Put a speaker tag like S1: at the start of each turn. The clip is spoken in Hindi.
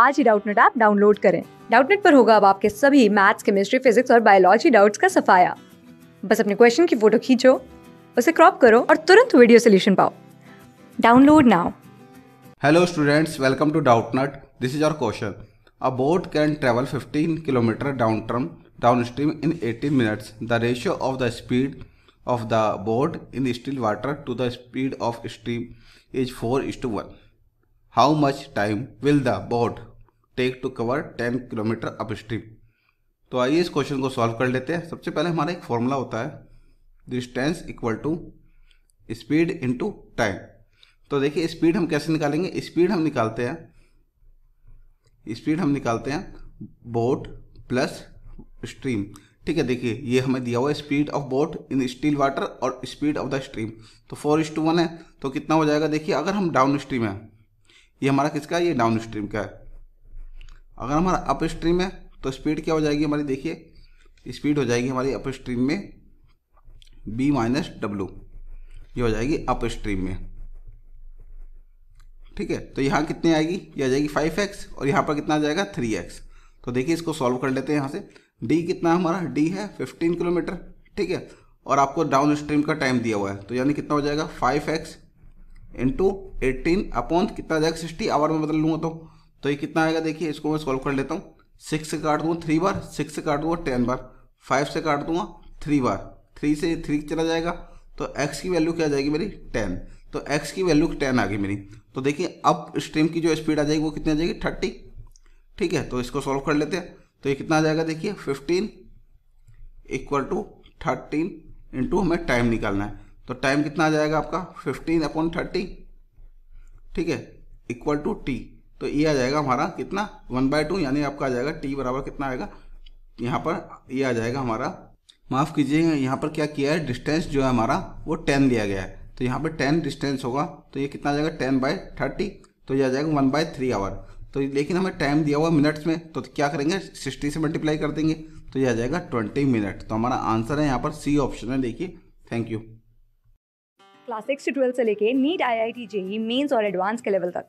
S1: आज ही डाउटनेट ऐप डाउनलोड करें डाउटनेट पर होगा अब आपके सभी मैथ्स केमिस्ट्री फिजिक्स और बायोलॉजी डाउट्स का सफाया बस अपने क्वेश्चन की फोटो खींचो उसे क्रॉप करो और तुरंत वीडियो सोल्यूशन पाओ download now
S2: hello students welcome to Doubtnut this is our question a boat can travel 15 kilometre down term down stream in 18 minutes the ratio of the speed of the boat in the water to the speed of stream is four is to one how much time will the boat take to cover ten kilometre up stream तो आइए इस क्वेश्चन को सॉल्व कर लेते हैं सबसे पहले हमारा एक फॉर्मूला होता है distance equal to speed to time तो देखिए स्पीड हम कैसे निकालेंगे स्पीड हम निकालते हैं स्पीड हम निकालते हैं बोट प्लस स्ट्रीम ठीक है देखिए ये हमें दिया हुआ है speed of boat in still water और स्पीड ऑफ द स्ट्रीम तो फोर इस टू वन है तो कितना हो जाएगा देखिए अगर हम डाउन स्ट्रीम है ये हमारा किसका है ये डाउन स्ट्रीम का है अगर हमारा अप स्ट्रीम है तो स्पीड क्या हो जाएगी हमारी देखिए स्पीड हो जाएगी हमारी अप स्ट्रीम में बी माइनस डब्लू ये हो जाएगी अप स्ट्रीम में ठीक है तो यहाँ कितनी आएगी ये आ जाएगी फाइव एक्स और यहाँ पर कितना आ जाएगा थ्री एक्स तो देखिए इसको सॉल्व कर लेते हैं यहाँ से डी कितना हमारा डी है फिफ्टीन किलोमीटर ठीक है और आपको डाउन स्ट्रीम का टाइम दिया हुआ है तो यानी कितना हो जाएगा five X into eighteen upon कितना आ जाएगा सिक्सटी आवर में बदल लूँगा तो तो ये कितना आएगा देखिए इसको मैं सॉल्व कर लेता हूँ सिक्स से काट दूंगा थ्री बार सिक्स से काट दूंगा टेन बार फाइव से काट दूंगा थ्री बार थ्री से थ्री चला जाएगा तो एक्स की वैल्यू क्या आ जाएगी मेरी टेन तो एक्स की वैल्यू टेन आ गई मेरी तो देखिए अप स्ट्रीम की जो स्पीड आ जाएगी वो कितनी आ जाएगी थर्टी ठीक है तो इसको सॉल्व कर लेते हैं तो ये कितना आ जाएगा देखिए fifteen equal to thirteen into हमें टाइम निकालना है तो टाइम कितना आ जाएगा आपका फिफ्टीन अपॉन थर्टी ठीक है इक्वल टू टी तो ये आ जाएगा हमारा कितना वन बाय टू यानी आपका आ जाएगा टी बराबर कितना आएगा यहाँ पर ये आ जाएगा हमारा माफ़ कीजिएगा यहाँ पर क्या किया है डिस्टेंस जो है हमारा वो टेन दिया गया है तो यहाँ पर टेन डिस्टेंस होगा तो ये कितना आ जाएगा टेन बाय थर्टी तो ये आ जाएगा वन बाय थ्री आवर तो लेकिन हमें टाइम दिया हुआ मिनट्स में तो क्या करेंगे सिक्सटी से मल्टीप्लाई कर देंगे तो ये आ जाएगा ट्वेंटी मिनट तो हमारा आंसर है यहाँ पर सी ऑप्शन है देखिए थैंक यू
S1: क्लास सिक्स से ट्वेल्थ से लेके NEET I I T JEE mains और एडवांस के लेवल तक